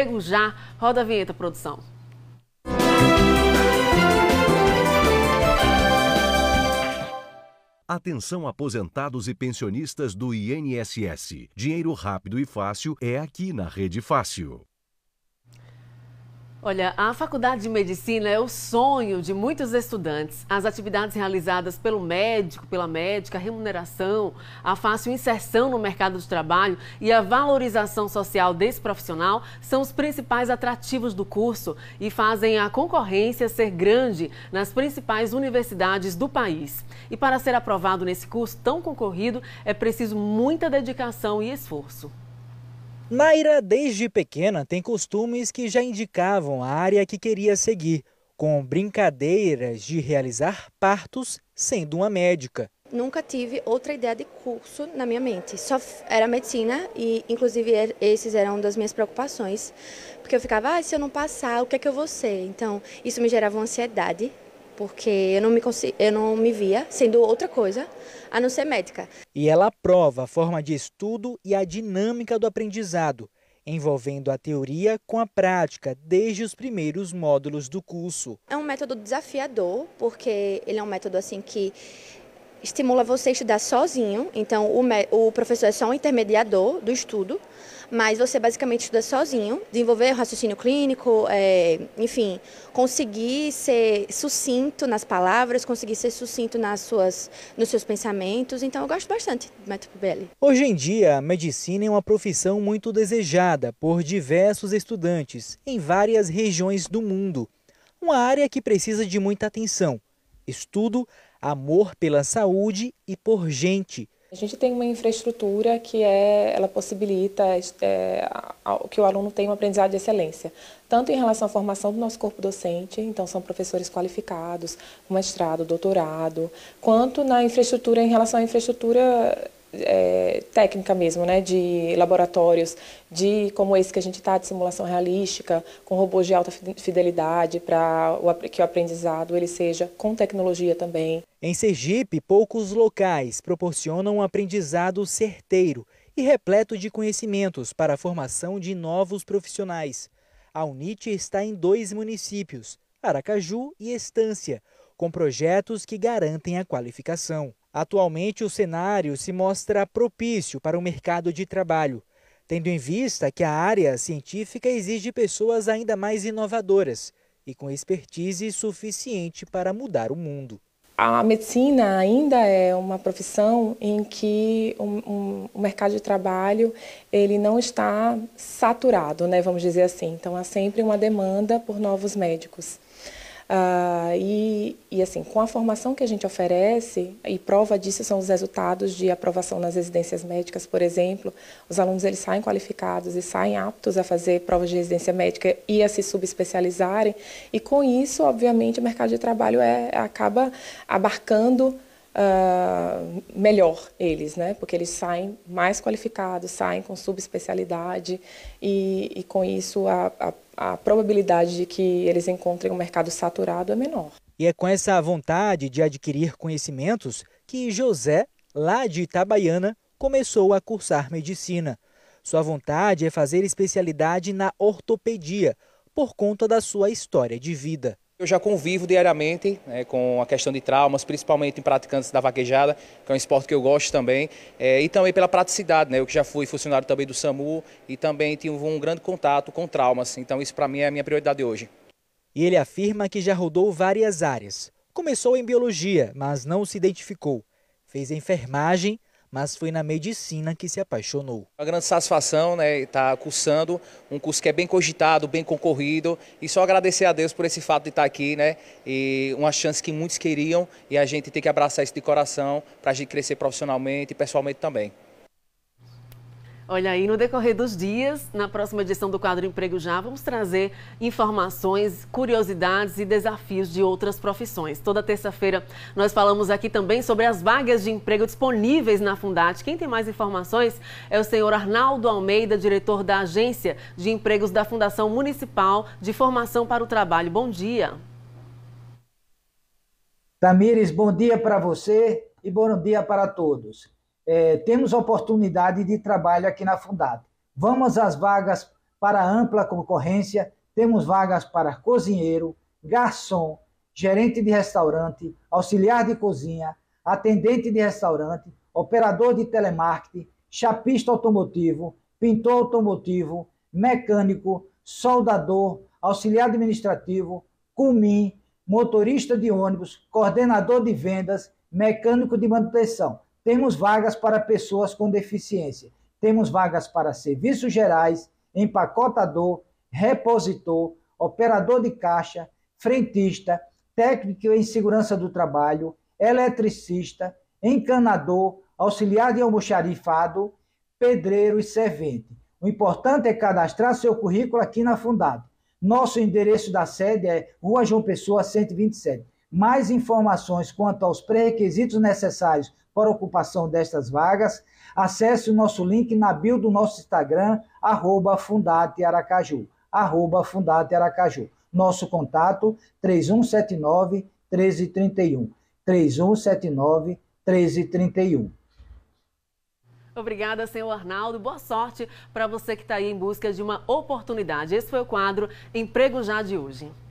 emprego já. Roda a vinheta, produção. Atenção aposentados e pensionistas do INSS. Dinheiro rápido e fácil é aqui na Rede Fácil. Olha, a Faculdade de Medicina é o sonho de muitos estudantes. As atividades realizadas pelo médico, pela médica, a remuneração, a fácil inserção no mercado de trabalho e a valorização social desse profissional são os principais atrativos do curso e fazem a concorrência ser grande nas principais universidades do país. E para ser aprovado nesse curso tão concorrido, é preciso muita dedicação e esforço. Naira, desde pequena, tem costumes que já indicavam a área que queria seguir, com brincadeiras de realizar partos sendo uma médica. Nunca tive outra ideia de curso na minha mente, só era medicina e, inclusive, esses eram uma das minhas preocupações, porque eu ficava, ah, se eu não passar, o que é que eu vou ser? Então, isso me gerava ansiedade, porque eu não me, eu não me via sendo outra coisa a não ser médica. E ela aprova a forma de estudo e a dinâmica do aprendizado, envolvendo a teoria com a prática desde os primeiros módulos do curso. É um método desafiador, porque ele é um método assim que estimula você a estudar sozinho, então o, o professor é só um intermediador do estudo, mas você basicamente estuda sozinho, desenvolver o raciocínio clínico, é, enfim, conseguir ser sucinto nas palavras, conseguir ser sucinto nas suas, nos seus pensamentos. Então, eu gosto bastante do método PBL. Hoje em dia, a medicina é uma profissão muito desejada por diversos estudantes em várias regiões do mundo, uma área que precisa de muita atenção estudo, amor pela saúde e por gente. A gente tem uma infraestrutura que é, ela possibilita é, que o aluno tenha um aprendizado de excelência, tanto em relação à formação do nosso corpo docente, então são professores qualificados, mestrado, doutorado, quanto na infraestrutura, em relação à infraestrutura é, técnica mesmo, né, de laboratórios, de como esse que a gente está, de simulação realística, com robôs de alta fidelidade, para que o aprendizado ele seja com tecnologia também. Em Sergipe, poucos locais proporcionam um aprendizado certeiro e repleto de conhecimentos para a formação de novos profissionais. A UNIT está em dois municípios, Aracaju e Estância, com projetos que garantem a qualificação. Atualmente, o cenário se mostra propício para o mercado de trabalho, tendo em vista que a área científica exige pessoas ainda mais inovadoras e com expertise suficiente para mudar o mundo. A medicina ainda é uma profissão em que o, um, o mercado de trabalho ele não está saturado, né, vamos dizer assim. Então há sempre uma demanda por novos médicos. Ah, e, e, assim, com a formação que a gente oferece, e prova disso são os resultados de aprovação nas residências médicas, por exemplo, os alunos eles saem qualificados e saem aptos a fazer provas de residência médica e a se subespecializarem, e com isso, obviamente, o mercado de trabalho é, acaba abarcando uh, melhor eles, né? Porque eles saem mais qualificados, saem com subespecialidade e, e com isso a, a, a probabilidade de que eles encontrem um mercado saturado é menor. E é com essa vontade de adquirir conhecimentos que José, lá de Itabaiana, começou a cursar medicina. Sua vontade é fazer especialidade na ortopedia, por conta da sua história de vida. Eu já convivo diariamente né, com a questão de traumas, principalmente em praticantes da vaquejada, que é um esporte que eu gosto também, é, e também pela praticidade, né, eu que já fui funcionário também do SAMU e também tive um grande contato com traumas, então isso para mim é a minha prioridade hoje. E ele afirma que já rodou várias áreas. Começou em biologia, mas não se identificou. Fez enfermagem, mas foi na medicina que se apaixonou. Uma grande satisfação, né, estar tá cursando um curso que é bem cogitado, bem concorrido, e só agradecer a Deus por esse fato de estar tá aqui, né, e uma chance que muitos queriam, e a gente tem que abraçar isso de coração para a gente crescer profissionalmente e pessoalmente também. Olha aí, no decorrer dos dias, na próxima edição do quadro Emprego Já, vamos trazer informações, curiosidades e desafios de outras profissões. Toda terça-feira nós falamos aqui também sobre as vagas de emprego disponíveis na Fundat. Quem tem mais informações é o senhor Arnaldo Almeida, diretor da Agência de Empregos da Fundação Municipal de Formação para o Trabalho. Bom dia. Tamires, bom dia para você e bom dia para todos é, temos oportunidade de trabalho aqui na fundado Vamos às vagas para ampla concorrência, temos vagas para cozinheiro, garçom, gerente de restaurante, auxiliar de cozinha, atendente de restaurante, operador de telemarketing, chapista automotivo, pintor automotivo, mecânico, soldador, auxiliar administrativo, cumim, motorista de ônibus, coordenador de vendas, mecânico de manutenção. Temos vagas para pessoas com deficiência. Temos vagas para serviços gerais, empacotador, repositor, operador de caixa, frentista, técnico em segurança do trabalho, eletricista, encanador, auxiliar de almoxarifado, pedreiro e servente. O importante é cadastrar seu currículo aqui na Fundado. Nosso endereço da sede é Rua João Pessoa 127 mais informações quanto aos pré-requisitos necessários para ocupação destas vagas, acesse o nosso link na bio do nosso Instagram, arroba Fundate Aracaju, arroba Fundate Aracaju. Nosso contato, 3179 1331, 3179 1331. Obrigada, senhor Arnaldo. Boa sorte para você que está aí em busca de uma oportunidade. Esse foi o quadro Emprego Já de hoje.